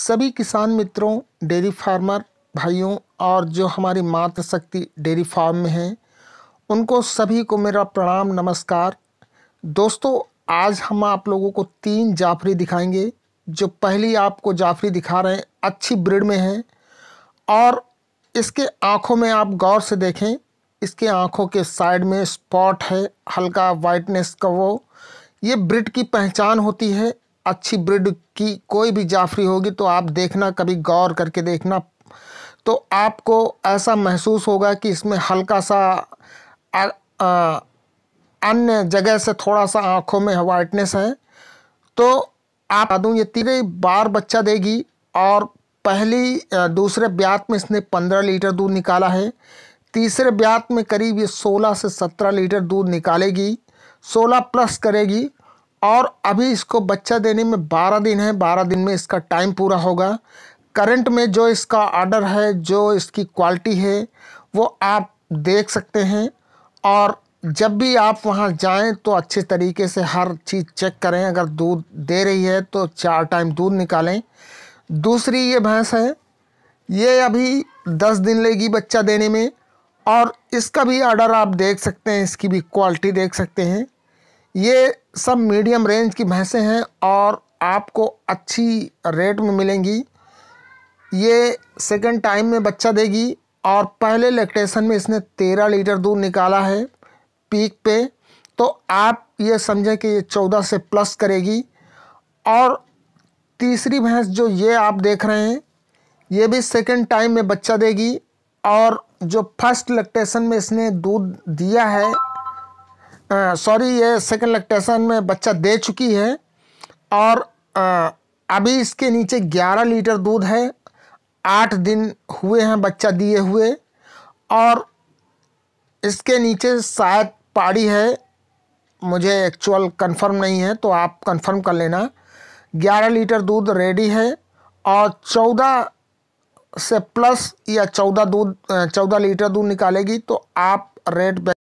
सभी किसान मित्रों डेयरी फार्मर भाइयों और जो हमारी मातृशक्ति डेयरी फार्म में हैं उनको सभी को मेरा प्रणाम नमस्कार दोस्तों आज हम आप लोगों को तीन जाफरी दिखाएंगे जो पहली आपको जाफरी दिखा रहे हैं अच्छी ब्रिड में है और इसके आँखों में आप गौर से देखें इसके आँखों के साइड में स्पॉट है हल्का वाइटनेस का वो ये ब्रिड की पहचान होती है अच्छी ब्रिड की कोई भी जाफरी होगी तो आप देखना कभी गौर करके देखना तो आपको ऐसा महसूस होगा कि इसमें हल्का सा अन्य जगह से थोड़ा सा आँखों में वाइटनेस है तो आप दूँ ये तीन बार बच्चा देगी और पहली दूसरे ब्यात में इसने पंद्रह लीटर दूध निकाला है तीसरे ब्यात में करीब ये सोलह से सत्रह लीटर दूध निकालेगी सोलह प्लस करेगी और अभी इसको बच्चा देने में बारह दिन है बारह दिन में इसका टाइम पूरा होगा करंट में जो इसका आर्डर है जो इसकी क्वालिटी है वो आप देख सकते हैं और जब भी आप वहाँ जाएं तो अच्छे तरीके से हर चीज़ चेक करें अगर दूध दे रही है तो चार टाइम दूध निकालें दूसरी ये भैंस है ये अभी दस दिन लेगी बच्चा देने में और इसका भी आर्डर आप देख सकते हैं इसकी भी क्वालिटी देख सकते हैं ये सब मीडियम रेंज की भैंसें हैं और आपको अच्छी रेट में मिलेंगी ये सेकेंड टाइम में बच्चा देगी और पहले लेक्टेशन में इसने तेरह लीटर दूध निकाला है पीक पे तो आप ये समझें कि ये चौदह से प्लस करेगी और तीसरी भैंस जो ये आप देख रहे हैं ये भी सेकेंड टाइम में बच्चा देगी और जो फर्स्ट लेक्टेशन में इसने दूध दिया है सॉरी ये सेकंड लैक्टेशन में बच्चा दे चुकी है और आ, अभी इसके नीचे 11 लीटर दूध है आठ दिन हुए हैं बच्चा दिए हुए और इसके नीचे शायद पाड़ी है मुझे एक्चुअल कंफर्म नहीं है तो आप कंफर्म कर लेना 11 लीटर दूध रेडी है और 14 से प्लस या 14 दूध 14 लीटर दूध निकालेगी तो आप रेट